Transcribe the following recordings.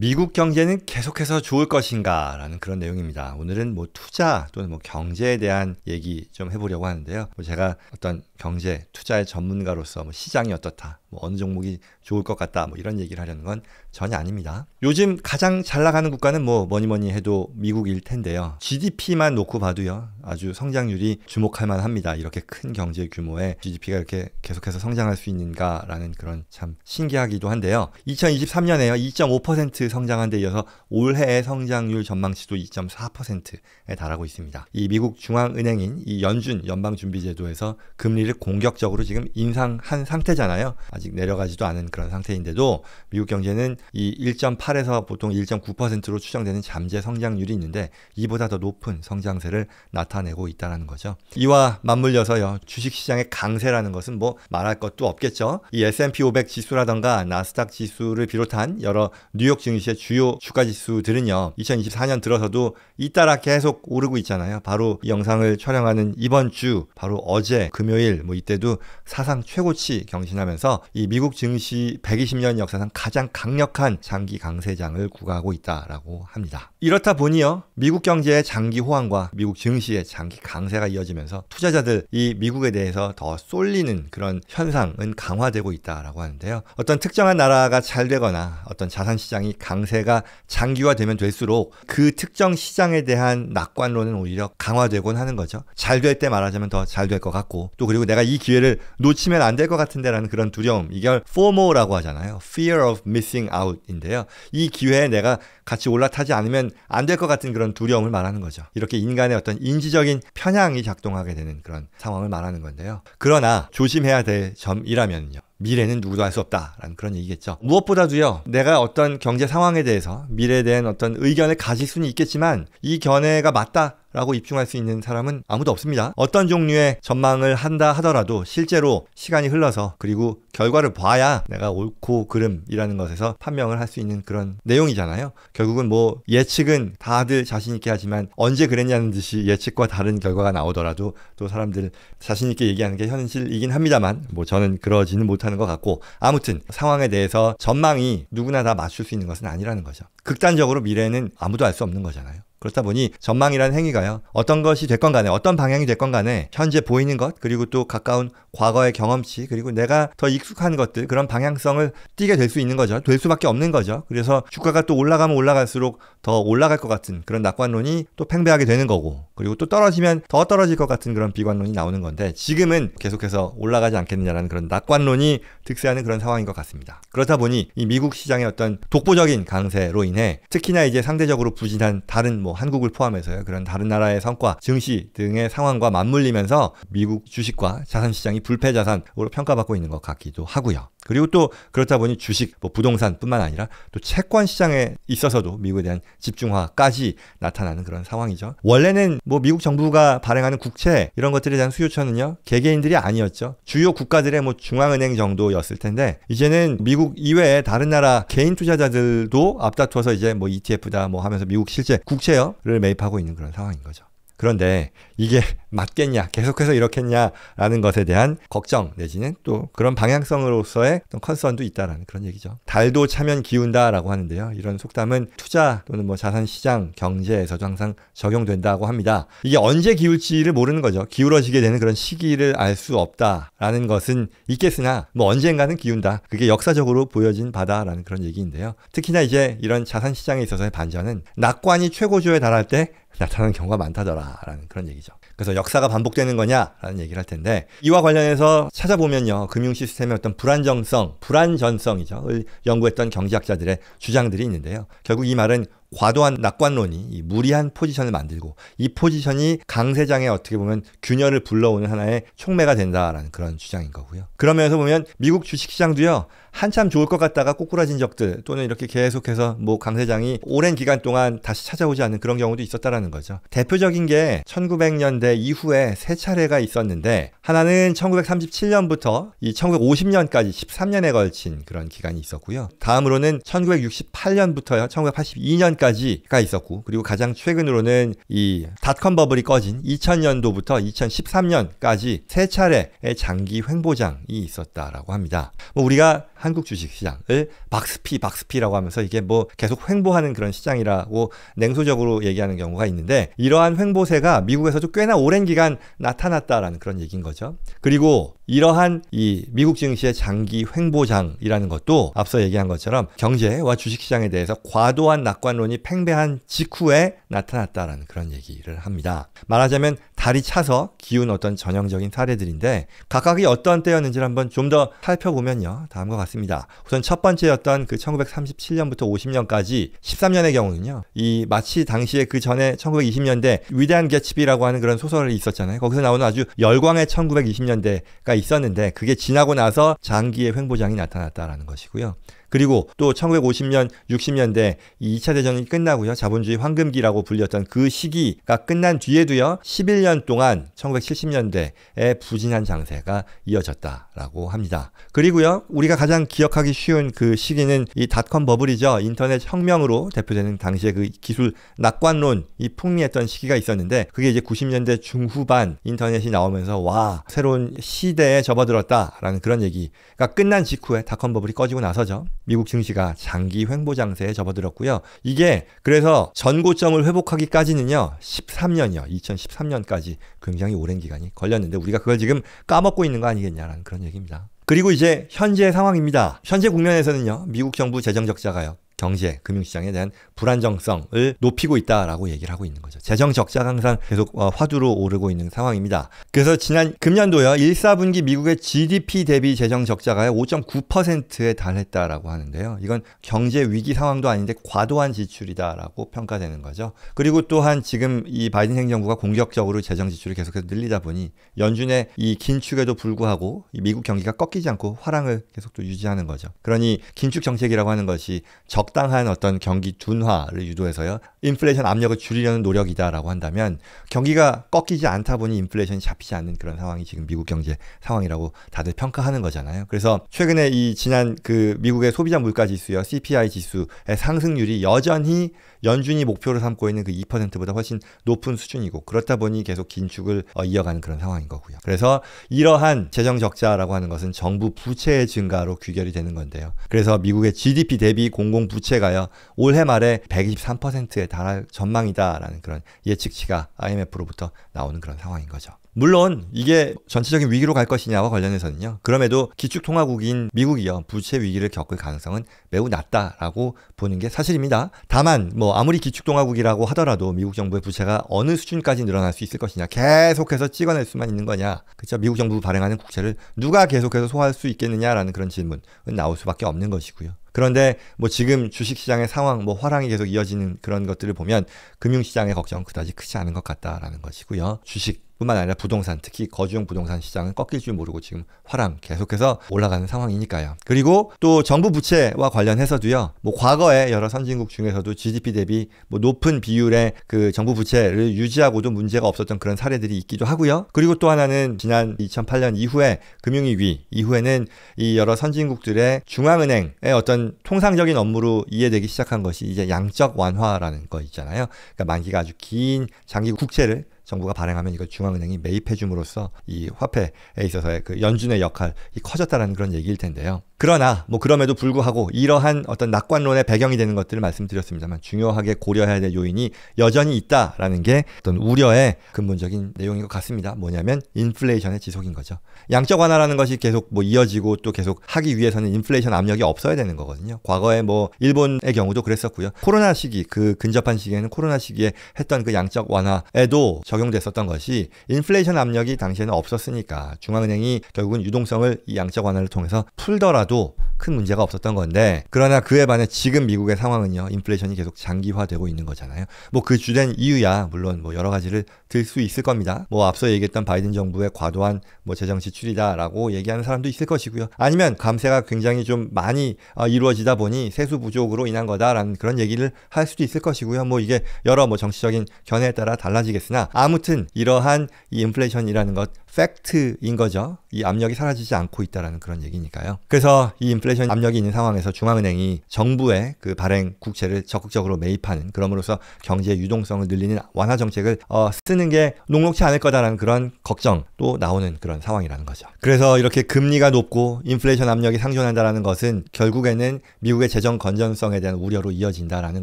미국 경제는 계속해서 좋을 것인가? 라는 그런 내용입니다. 오늘은 뭐 투자 또는 뭐 경제에 대한 얘기 좀 해보려고 하는데요. 뭐 제가 어떤 경제, 투자의 전문가로서 뭐 시장이 어떻다, 뭐 어느 종목이 좋을 것 같다 뭐 이런 얘기를 하려는 건 전혀 아닙니다. 요즘 가장 잘 나가는 국가는 뭐 뭐니 뭐니 해도 미국일 텐데요. GDP만 놓고 봐도요. 아주 성장률이 주목할 만합니다. 이렇게 큰 경제 규모의 GDP가 이렇게 계속해서 성장할 수 있는가라는 그런 참 신기하기도 한데요. 2023년에요. 2.5% 성장한 데 이어서 올해의 성장률 전망치도 2.4%에 달하고 있습니다. 이 미국 중앙은행인 이 연준 연방준비제도에서 금리를 공격적으로 지금 인상한 상태잖아요. 아직 내려가지도 않은 그런 상태인데도 미국 경제는 이 1.8에서 보통 1.9%로 추정되는 잠재 성장률이 있는데 이보다 더 높은 성장세를 나타내고 있다는 거죠. 이와 맞물려서요. 주식시장의 강세라는 것은 뭐 말할 것도 없겠죠. 이 S&P 500 지수라던가 나스닥 지수를 비롯한 여러 뉴욕 증시의 주요 주가 지수들은요. 2024년 들어서도 잇따라 계속 오르고 있잖아요. 바로 이 영상을 촬영하는 이번 주 바로 어제 금요일 뭐 이때도 사상 최고치 경신하면서 이 미국 증시 120년 역사상 가장 강력한 장기 강세장을 구가하고 있다라고 합니다. 이렇다 보니요. 미국 경제의 장기 호황과 미국 증시의 장기 강세가 이어지면서 투자자들 이 미국에 대해서 더 쏠리는 그런 현상은 강화되고 있다라고 하는데요. 어떤 특정한 나라가 잘 되거나 어떤 자산 시장이 강세가 장기화되면 될수록 그 특정 시장에 대한 낙관론은 오히려 강화되곤 하는 거죠. 잘 될 때 말하자면 더 잘 될 것 같고 또 그리고 내가 이 기회를 놓치면 안 될 것 같은데라는 그런 두려움 것처럼 이걸 FOMO라고 하잖아요. Fear of Missing Out인데요. 이 기회에 내가 같이 올라타지 않으면 안 될 것 같은 그런 두려움을 말하는 거죠. 이렇게 인간의 어떤 인지적인 편향이 작동하게 되는 그런 상황을 말하는 건데요. 그러나 조심해야 될 점이라면요. 미래는 누구도 알 수 없다라는 그런 얘기겠죠. 무엇보다도요, 내가 어떤 경제 상황에 대해서 미래에 대한 어떤 의견을 가질 수는 있겠지만 이 견해가 맞다 라고 입증할 수 있는 사람은 아무도 없습니다. 어떤 종류의 전망을 한다 하더라도 실제로 시간이 흘러서 그리고 결과를 봐야 내가 옳고 그름이라는 것에서 판명을 할 수 있는 그런 내용이잖아요. 결국은 뭐 예측은 다들 자신있게 하지만 언제 그랬냐는 듯이 예측과 다른 결과가 나오더라도 또 사람들 자신있게 얘기하는 게 현실이긴 합니다만 뭐 저는 그러지는 못하는 것 같고 아무튼 상황에 대해서 전망이 누구나 다 맞출 수 있는 것은 아니라는 거죠. 극단적으로 미래는 아무도 알 수 없는 거잖아요. 그렇다 보니 전망이라는 행위가요. 어떤 것이 됐건 간에 어떤 방향이 됐건 간에 현재 보이는 것 그리고 또 가까운 과거의 경험치 그리고 내가 더 익숙한 것들 그런 방향성을 띄게될 수 있는 거죠. 될 수밖에 없는 거죠. 그래서 주가가 또 올라가면 올라갈수록 더 올라갈 것 같은 그런 낙관론이 또 팽배하게 되는 거고 그리고 또 떨어지면 더 떨어질 것 같은 그런 비관론이 나오는 건데 지금은 계속해서 올라가지 않겠느냐라는 그런 낙관론이 득세하는 그런 상황인 것 같습니다. 그렇다 보니 이 미국 시장의 어떤 독보적인 강세로 인해 특히나 이제 상대적으로 부진한 다른 뭐뭐 한국을 포함해서요. 그런 다른 나라의 성과, 증시 등의 상황과 맞물리면서 미국 주식과 자산 시장이 불패 자산으로 평가받고 있는 것 같기도 하고요. 그리고 또 그렇다 보니 주식, 뭐 부동산뿐만 아니라 또 채권 시장에 있어서도 미국에 대한 집중화까지 나타나는 그런 상황이죠. 원래는 뭐 미국 정부가 발행하는 국채 이런 것들에 대한 수요처는요 개개인들이 아니었죠. 주요 국가들의 뭐 중앙은행 정도였을 텐데 이제는 미국 이외에 다른 나라 개인 투자자들도 앞다투어서 이제 뭐 ETF다 뭐 하면서 미국 실제 국채요를 매입하고 있는 그런 상황인 거죠. 그런데 이게 맞겠냐, 계속해서 이렇겠냐라는 것에 대한 걱정 내지는 또 그런 방향성으로서의 컨선도 있다라는 그런 얘기죠. 달도 차면 기운다라고 하는데요. 이런 속담은 투자 또는 뭐 자산 시장 경제에서도 항상 적용된다고 합니다. 이게 언제 기울지를 모르는 거죠. 기울어지게 되는 그런 시기를 알 수 없다라는 것은 있겠으나 뭐 언젠가는 기운다. 그게 역사적으로 보여진 바다라는 그런 얘기인데요. 특히나 이제 이런 자산 시장에 있어서의 반전은 낙관이 최고조에 달할 때 나타나는 경우가 많다더라라는 그런 얘기죠. 그래서 역사가 반복되는 거냐라는 얘기를 할 텐데 이와 관련해서 찾아보면요 금융 시스템의 어떤 불안정성, 불안전성이죠 연구했던 경제학자들의 주장들이 있는데요. 결국 이 말은 과도한 낙관론이 무리한 포지션을 만들고 이 포지션이 강세장에 어떻게 보면 균열을 불러오는 하나의 촉매가 된다라는 그런 주장인 거고요. 그러면서 보면 미국 주식시장도요. 한참 좋을 것 같다가 꼬꾸라진 적들 또는 이렇게 계속해서 뭐 강세장이 오랜 기간 동안 다시 찾아오지 않는 그런 경우도 있었다라는 거죠. 대표적인 게 1900년대 이후에 세 차례가 있었는데 하나는 1937년부터 이 1950년까지 13년에 걸친 그런 기간이 있었고요. 다음으로는 1968년부터 1982년 2000년까지가 있었고 그리고 가장 최근으로는 이 닷컴 버블이 꺼진 2000년도부터 2013년까지 세 차례의 장기 횡보장이 있었다라고 합니다. 뭐 우리가 한국 주식 시장을 박스피 박스피라고 하면서 이게 뭐 계속 횡보하는 그런 시장이라고 냉소적으로 얘기하는 경우가 있는데 이러한 횡보세가 미국에서도 꽤나 오랜 기간 나타났다라는 그런 얘기인 거죠. 그리고 이러한 이 미국 증시의 장기 횡보장이라는 것도 앞서 얘기한 것처럼 경제와 주식 시장에 대해서 과도한 낙관론 이론이 팽배한 직후에 나타났다라는 그런 얘기를 합니다. 말하자면 살이 차서 기운 어떤 전형적인 사례들인데 각각이 어떤 때였는지를 한번 좀 더 살펴보면요. 다음과 같습니다. 우선 첫 번째였던 그 1937년부터 50년까지 13년의 경우는요. 이 마치 당시에 그 전에 1920년대 위대한 개츠비라고 하는 그런 소설이 있었잖아요. 거기서 나오는 아주 열광의 1920년대가 있었는데 그게 지나고 나서 장기의 횡보장이 나타났다라는 것이고요. 그리고 또 1950년, 60년대 2차 대전이 끝나고요. 자본주의 황금기라고 불렸던 그 시기가 끝난 뒤에도요. 11년 10년 동안 1970년대에 부진한 장세가 이어졌다라고 합니다. 그리고요, 우리가 가장 기억하기 쉬운 그 시기는 이 닷컴 버블이죠. 인터넷 혁명으로 대표되는 당시의 그 기술 낙관론이 풍미했던 시기가 있었는데 그게 이제 90년대 중후반 인터넷이 나오면서 와, 새로운 시대에 접어들었다라는 그런 얘기가 끝난 직후에 닷컴 버블이 꺼지고 나서죠. 미국 증시가 장기 횡보 장세에 접어들었고요. 이게 그래서 전고점을 회복하기까지는요. 13년이요. 2013년까지 때까지 굉장히 오랜 기간이 걸렸는데 우리가 그걸 지금 까먹고 있는 거 아니겠냐라는 그런 얘기입니다. 그리고 이제 현재 상황입니다. 현재 국면에서는요, 미국 정부 재정 적자가요, 경제, 금융시장에 대한 불안정성을 높이고 있다라고 얘기를 하고 있는 거죠. 재정 적자가 항상 계속 어, 화두로 오르고 있는 상황입니다. 그래서 지난 금년도요, 1, 4분기 미국의 GDP 대비 재정 적자가 5.9%에 달했다라고 하는데요. 이건 경제 위기 상황도 아닌데 과도한 지출이다라고 평가되는 거죠. 그리고 또한 지금 이 바이든 행정부가 공격적으로 재정 지출을 계속해서 늘리다 보니 연준의 이 긴축에도 불구하고 미국 경기가 꺾이지 않고 화랑을 계속 또 유지하는 거죠. 그러니 긴축 정책이라고 하는 것이 적 적당한 어떤 경기 둔화를 유도해서요. 인플레이션 압력을 줄이려는 노력이다라고 한다면 경기가 꺾이지 않다 보니 인플레이션이 잡히지 않는 그런 상황이 지금 미국 경제 상황이라고 다들 평가하는 거잖아요. 그래서 최근에 이 지난 그 미국의 소비자 물가 지수요 CPI 지수의 상승률이 여전히 연준이 목표로 삼고 있는 그 2%보다 훨씬 높은 수준이고 그렇다 보니 계속 긴축을 어, 이어가는 그런 상황인 거고요. 그래서 이러한 재정 적자라고 하는 것은 정부 부채의 증가로 귀결이 되는 건데요. 그래서 미국의 GDP 대비 공공 부 부채가요. 올해 말에 123%에 달할 전망이다라는 그런 예측치가 IMF로부터 나오는 그런 상황인 거죠. 물론 이게 전체적인 위기로 갈 것이냐와 관련해서는요. 그럼에도 기축통화국인 미국이요. 부채 위기를 겪을 가능성은 매우 낮다라고 보는 게 사실입니다. 다만 뭐 아무리 기축통화국이라고 하더라도 미국 정부의 부채가 어느 수준까지 늘어날 수 있을 것이냐. 계속해서 찍어낼 수만 있는 거냐. 그렇죠. 미국 정부 발행하는 국채를 누가 계속해서 소화할 수 있겠느냐라는 그런 질문은 나올 수밖에 없는 것이고요. 그런데 뭐 지금 주식시장의 상황, 뭐 화랑이 계속 이어지는 그런 것들을 보면 금융시장의 걱정 그다지 크지 않은 것 같다라는 것이고요. 주식 뿐만 아니라 부동산 특히 거주용 부동산 시장은 꺾일 줄 모르고 지금 화랑 계속해서 올라가는 상황이니까요. 그리고 또 정부 부채와 관련해서도요. 뭐 과거에 여러 선진국 중에서도 GDP 대비 뭐 높은 비율의 그 정부 부채를 유지하고도 문제가 없었던 그런 사례들이 있기도 하고요. 그리고 또 하나는 지난 2008년 이후에 금융위기 이후에는 이 여러 선진국들의 중앙은행의 어떤 통상적인 업무로 이해되기 시작한 것이 이제 양적 완화라는 거 있잖아요. 그러니까 만기가 아주 긴 장기 국채를 정부가 발행하면 이걸 중앙은행이 매입해 줌으로써 이 화폐에 있어서의 그 연준의 역할이 커졌다는 라 그런 얘기일 텐데요. 그러나 뭐 그럼에도 불구하고 이러한 어떤 낙관론의 배경이 되는 것들을 말씀드렸습니다만 중요하게 고려해야 될 요인이 여전히 있다라는 게 어떤 우려의 근본적인 내용인 것 같습니다. 뭐냐면 인플레이션의 지속인 거죠. 양적 완화라는 것이 계속 뭐 이어지고 또 계속 하기 위해서는 인플레이션 압력이 없어야 되는 거거든요. 과거에 뭐 일본의 경우도 그랬었고요. 코로나 시기 그 근접한 시기에는 코로나 시기에 했던 그 양적 완화에도 적용됐었던 것이 인플레이션 압력이 당시에는 없었으니까 중앙은행이 결국은 유동성을 이 양적 완화를 통해서 풀더라도 봐도 큰 문제가 없었던 건데 그러나 그에 반해 지금 미국의 상황은요 인플레이션이 계속 장기화되고 있는 거잖아요 뭐 그 주된 이유야 물론 뭐 여러 가지를 들 수 있을 겁니다 뭐 앞서 얘기했던 바이든 정부의 과도한 뭐 재정 지출이다라고 얘기하는 사람도 있을 것이고요 아니면 감세가 굉장히 좀 많이 어, 이루어지다 보니 세수 부족으로 인한 거다라는 그런 얘기를 할 수도 있을 것이고요 뭐 이게 여러 뭐 정치적인 견해에 따라 달라지겠으나 아무튼 이러한 이 인플레이션이라는 것 팩트인 거죠 이 압력이 사라지지 않고 있다라는 그런 얘기니까요 그래서 이 인플레이션 인플레이션 압력이 있는 상황에서 중앙은행이 정부의 그 발행 국채를 적극적으로 매입하는 그럼으로써 경제 유동성을 늘리는 완화 정책을 어, 쓰는 게 녹록치 않을 거다라는 그런 걱정도 나오는 그런 상황이라는 거죠. 그래서 이렇게 금리가 높고 인플레이션 압력이 상존한다라는 것은 결국에는 미국의 재정 건전성에 대한 우려로 이어진다라는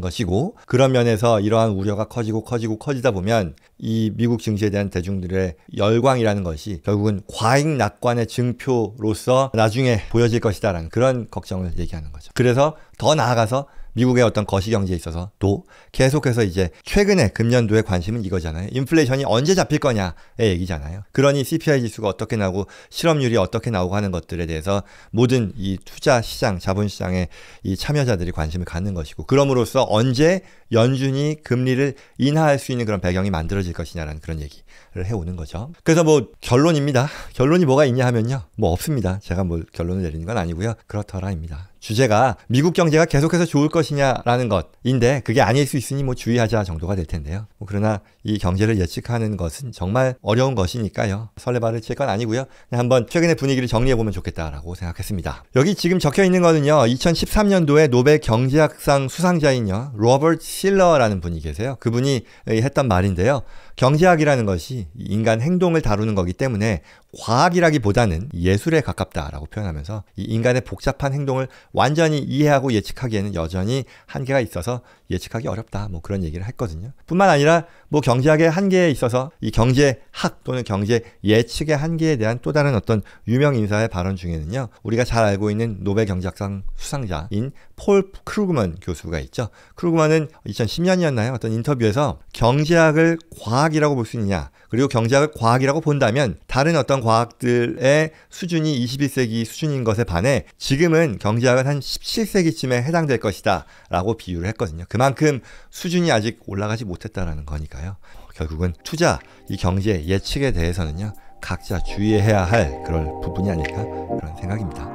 것이고 그런 면에서 이러한 우려가 커지고 커지고 커지다 보면 이 미국 증시에 대한 대중들의 열광이라는 것이 결국은 과잉 낙관의 증표로서 나중에 보여질 것이다라는 그런 이런 걱정을 얘기하는 거죠. 그래서 더 나아가서 미국의 어떤 거시경제에 있어서도 계속해서 이제 최근에 금년도의 관심은 이거잖아요. 인플레이션이 언제 잡힐 거냐의 얘기잖아요. 그러니 CPI 지수가 어떻게 나오고 실업률이 어떻게 나오고 하는 것들에 대해서 모든 이 투자 시장, 자본 시장의 이 참여자들이 관심을 갖는 것이고 그럼으로써 언제 연준이 금리를 인하할 수 있는 그런 배경이 만들어질 것이냐라는 그런 얘기. 해오는 거죠. 그래서 뭐 결론입니다. 결론이 뭐가 있냐 하면요. 뭐 없습니다. 제가 뭐 결론을 내리는 건 아니고요. 그렇더라입니다. 주제가 미국 경제가 계속해서 좋을 것이냐라는 것인데 그게 아닐 수 있으니 뭐 주의하자 정도가 될 텐데요. 뭐 그러나 이 경제를 예측하는 것은 정말 어려운 것이니까요. 설레발을 칠 건 아니고요. 한번 최근의 분위기를 정리해 보면 좋겠다라고 생각했습니다. 여기 지금 적혀 있는 거는요. 2013년도에 노벨 경제학상 수상자인요. 로버트 실러라는 분이 계세요. 그분이 했던 말인데요. 경제학이라는 것이 인간 행동을 다루는 거기 때문에 과학이라기보다는 예술에 가깝다라고 표현하면서 인간의 복잡한 행동을 완전히 이해하고 예측하기에는 여전히 한계가 있어서 예측하기 어렵다 뭐 그런 얘기를 했거든요. 뿐만 아니라 뭐 경제학의 한계에 있어서 이 경제학 또는 경제 예측의 한계에 대한 또 다른 어떤 유명 인사의 발언 중에는요. 우리가 잘 알고 있는 노벨 경제학상 수상자인 폴 크루그먼 교수가 있죠. 크루그먼은 2010년이었나요? 어떤 인터뷰에서 경제학을 과학이라고 볼 수 있느냐 그리고 경제학을 과학이라고 본다면 다른 어떤 과학들의 수준이 21세기 수준인 것에 반해 지금은 경제학은 한 17세기쯤에 해당될 것이다 라고 비유를 했거든요. 그만큼 수준이 아직 올라가지 못했다라는 거니까요. 결국은 투자, 이 경제 예측에 대해서는요. 각자 주의해야 할그런 부분이 아닐까 그런 생각입니다.